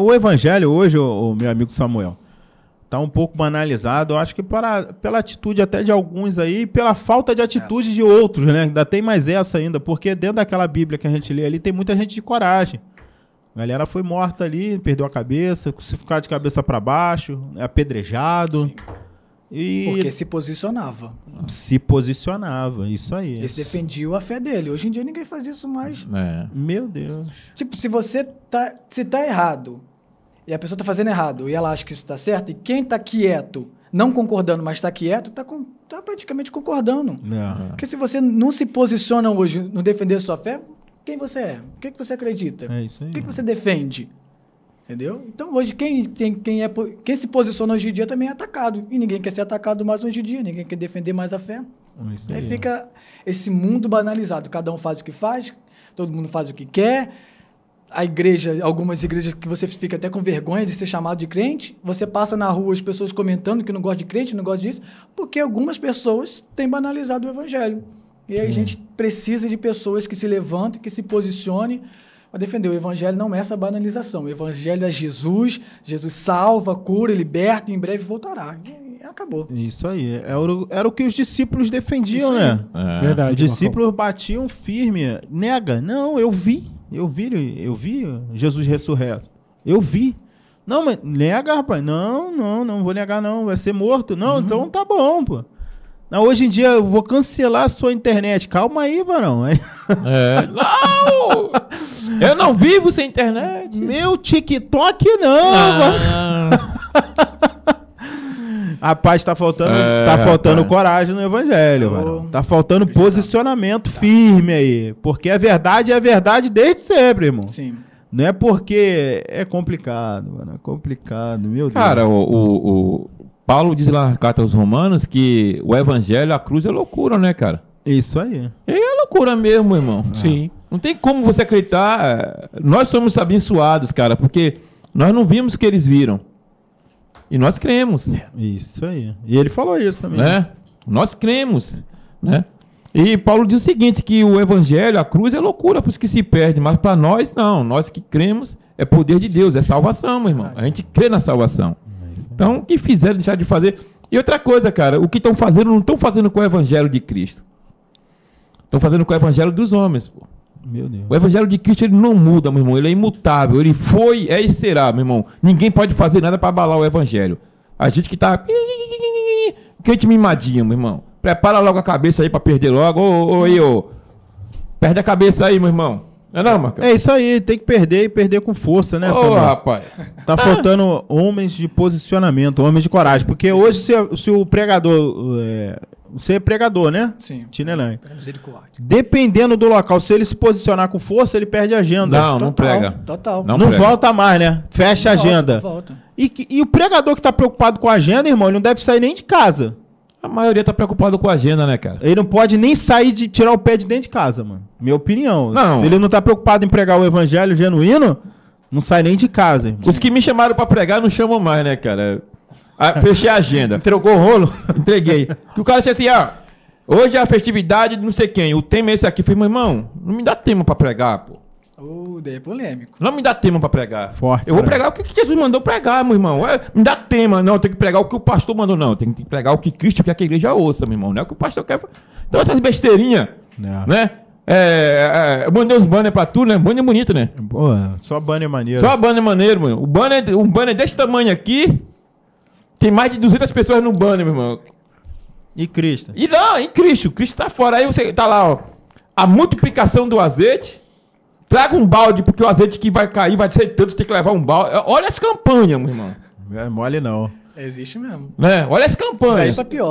O evangelho hoje, o, meu amigo Samuel, está um pouco banalizado. Eu acho que para, pela atitude até de alguns aí, pela falta de atitude é. de outros, né? Ainda tem mais essa ainda, porque dentro daquela Bíblia que a gente lê ali tem muita gente de coragem. A galera foi morta ali, perdeu a cabeça, Se ficar de cabeça para baixo, é apedrejado. Sim. E Porque se posicionava. Se posicionava, isso aí. Ele defendia a fé dele. Hoje em dia ninguém faz isso mais. É. Meu Deus. Tipo, se você tá, se tá errado, e a pessoa tá fazendo errado, e ela acha que isso tá certo, e quem tá quieto, não concordando, mas tá quieto, tá, com, tá praticamente concordando. Uhum. Porque se você não se posiciona hoje no defender sua fé, quem você é? O que, é que você acredita? É isso aí. O que, é que você defende? Entendeu? Então hoje quem, tem, quem, é, quem se posiciona hoje em dia também é atacado. E ninguém quer ser atacado mais hoje em dia, ninguém quer defender mais a fé. Isso aí, aí é. fica esse mundo banalizado. Cada um faz o que faz, todo mundo faz o que quer. A igreja, algumas igrejas que você fica até com vergonha de ser chamado de crente, você passa na rua as pessoas comentando que não gosta de crente, não gosta disso, porque algumas pessoas têm banalizado o evangelho. E aí a gente precisa de pessoas que se levantem, que se posicionem mas defender o evangelho não é essa banalização. O evangelho é Jesus, Jesus salva, cura, liberta e em breve voltará. E acabou. Isso aí. Era é o, era o que os discípulos defendiam, né? É. Verdade. Os discípulos batiam firme. Nega. Não, eu vi. Eu vi, eu vi Jesus ressurreto. Eu vi. Não, mas nega, rapaz. Não, não, não vou negar, não. Vai ser morto. Não, uhum. então tá bom, pô. Não, hoje em dia eu vou cancelar a sua internet. Calma aí, varão. É. não! Eu não vivo sem internet. Meu TikTok não. Ah. Rapaz, tá faltando, é, tá faltando coragem no evangelho, oh. Tá faltando posicionamento tá. firme aí. Porque a verdade é a verdade desde sempre, irmão. Sim. Não é porque é complicado, mano. É complicado, meu Deus. Cara, o, o, o Paulo diz lá na carta aos Romanos que o evangelho, a cruz é loucura, né, cara? Isso aí. É loucura mesmo, irmão. Ah. Sim. Não tem como você acreditar. Nós somos abençoados, cara, porque nós não vimos o que eles viram. E nós cremos. Isso aí. E ele falou isso também. Né? né? Nós cremos. Né? E Paulo diz o seguinte: que o evangelho, a cruz, é loucura para os que se perdem, mas para nós, não. Nós que cremos é poder de Deus, é salvação, meu irmão. A gente crê na salvação. Então, o que fizeram deixar de fazer? E outra coisa, cara, o que estão fazendo, não estão fazendo com o evangelho de Cristo. Estão fazendo com o evangelho dos homens, pô. O evangelho de Cristo ele não muda, meu irmão. Ele é imutável. Ele foi, é e será, meu irmão. Ninguém pode fazer nada para abalar o evangelho. A gente que tá. Quente mimadinho, meu irmão. Prepara logo a cabeça aí para perder logo. Ô, ô, ô, ô. Perde a cabeça aí, meu irmão. É não, Marcão? É isso aí, tem que perder e perder com força, né, Ô, oh, rapaz. Tá faltando homens de posicionamento, homens de coragem. Porque hoje, se, se o pregador é, ser é pregador, né? Sim. Tinelândia. Dependendo do local, se ele se posicionar com força, ele perde a agenda. Não, total, não prega. Total. Não, não prega. volta mais, né? Fecha não a agenda. Volta, E, e o pregador que está preocupado com a agenda, irmão, ele não deve sair nem de casa. A maioria tá preocupado com a agenda, né, cara? Ele não pode nem sair de tirar o pé de dentro de casa, mano. Minha opinião. Não. Se ele não tá preocupado em pregar o evangelho genuíno, não sai nem de casa. Irmão. Os que me chamaram para pregar não chamam mais, né, cara? Aí, ah, fechei a agenda. Entregou o rolo? Entreguei. o cara disse assim, ó. Ah, hoje é a festividade de não sei quem. O tema é esse aqui. Eu falei, meu irmão, não me dá tema pra pregar, pô. Oh, daí é polêmico. Não me dá tema pra pregar. Forte. Eu vou pregar o que Jesus mandou pregar, meu irmão. É, me dá tema, não. Tem que pregar o que o pastor mandou, não. Tem que pregar o que Cristo quer que a igreja ouça, meu irmão. Não é o que o pastor quer. Então essas besteirinhas, é. né? É, é, é, eu mandei uns banners pra tu, né? Banner bonito, né? Boa, só banner maneiro. Só banner maneiro, mano. O banner, um banner desse tamanho aqui, tem mais de 200 pessoas no banner, meu irmão. E Cristo? E não, em Cristo. Cristo tá fora. Aí você tá lá, ó. A multiplicação do azeite. Traga um balde, porque o azeite que vai cair vai ser tanto, tem que levar um balde. Olha as campanhas, meu irmão. É mole não. Existe mesmo. Né? Olha as campanhas. isso pra é pior.